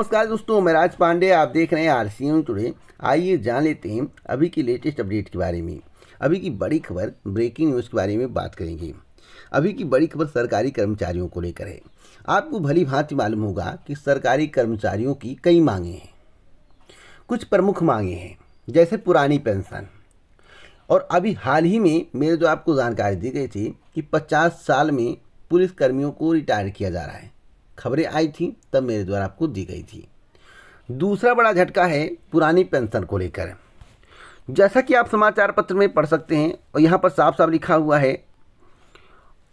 नमस्कार दोस्तों मैं राज पांडे आप देख रहे हैं आर सी एम टुडे आइए जान लेते हैं अभी की लेटेस्ट अपडेट के बारे में अभी की बड़ी खबर ब्रेकिंग न्यूज़ के बारे में बात करेंगे अभी की बड़ी खबर सरकारी कर्मचारियों को लेकर है आपको भली भांति मालूम होगा कि सरकारी कर्मचारियों की कई मांगे हैं कुछ प्रमुख मांगे हैं जैसे पुरानी पेंशन और अभी हाल ही में मेरे जो आपको जानकारी दी गई थी कि पचास साल में पुलिस कर्मियों को रिटायर किया जा रहा है खबरें आई थी तब मेरे द्वारा आपको दी गई थी दूसरा बड़ा झटका है पुरानी पेंशन को लेकर जैसा कि आप समाचार पत्र में पढ़ सकते हैं और यहाँ पर साफ साफ लिखा हुआ है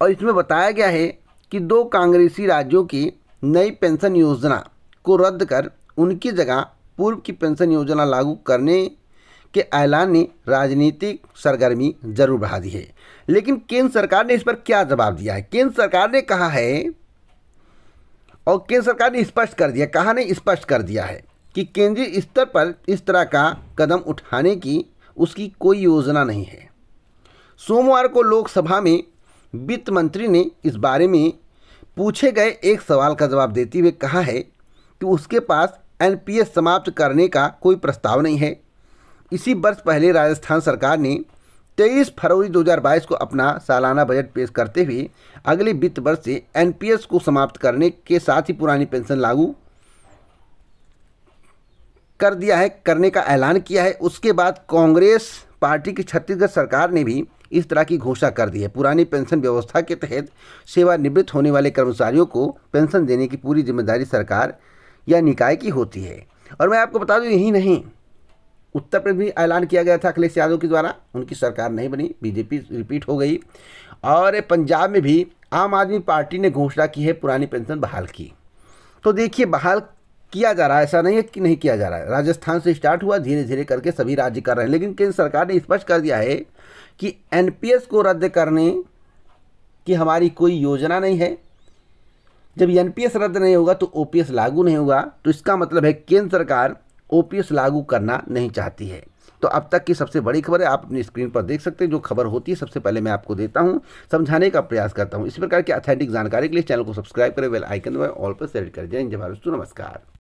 और इसमें बताया गया है कि दो कांग्रेसी राज्यों की नई पेंशन योजना को रद्द कर उनकी जगह पूर्व की पेंशन योजना लागू करने के ऐलान ने राजनीतिक सरगर्मी जरूर बढ़ा दी है लेकिन केंद्र सरकार ने इस पर क्या जवाब दिया है केंद्र सरकार ने कहा है और केंद्र सरकार ने स्पष्ट कर दिया कहा ने स्पष्ट कर दिया है कि केंद्रीय स्तर पर इस तरह का कदम उठाने की उसकी कोई योजना नहीं है सोमवार को लोकसभा में वित्त मंत्री ने इस बारे में पूछे गए एक सवाल का जवाब देते हुए कहा है कि उसके पास एनपीएस समाप्त करने का कोई प्रस्ताव नहीं है इसी वर्ष पहले राजस्थान सरकार ने तेईस फरवरी 2022 को अपना सालाना बजट पेश करते हुए अगले वित्त वर्ष से एनपीएस को समाप्त करने के साथ ही पुरानी पेंशन लागू कर दिया है करने का ऐलान किया है उसके बाद कांग्रेस पार्टी की छत्तीसगढ़ सरकार ने भी इस तरह की घोषणा कर दी है पुरानी पेंशन व्यवस्था के तहत सेवानिवृत्त होने वाले कर्मचारियों को पेंशन देने की पूरी जिम्मेदारी सरकार या निकाय की होती है और मैं आपको बता दूँ यही नहीं उत्तर प्रदेश भी ऐलान किया गया था अखिलेश यादव के द्वारा उनकी सरकार नहीं बनी बीजेपी रिपीट हो गई और पंजाब में भी आम आदमी पार्टी ने घोषणा की है पुरानी पेंशन बहाल की तो देखिए बहाल किया जा रहा है ऐसा नहीं है कि नहीं किया जा रहा है राजस्थान से स्टार्ट हुआ धीरे धीरे करके सभी राज्य कर रहे हैं लेकिन केंद्र सरकार ने स्पष्ट कर दिया है कि एन को रद्द करने की हमारी कोई योजना नहीं है जब एन रद्द नहीं होगा तो ओ लागू नहीं होगा तो इसका मतलब है केंद्र सरकार ओपीएस लागू करना नहीं चाहती है तो अब तक की सबसे बड़ी खबर है आप अपनी स्क्रीन पर देख सकते हैं जो खबर होती है सबसे पहले मैं आपको देता हूं समझाने का प्रयास करता हूं इस प्रकार की ऑथेंटिक जानकारी के लिए चैनल को सब्सक्राइब करें वेल आइकन ऑल पर सेलेक्ट कर जय भारत नमस्कार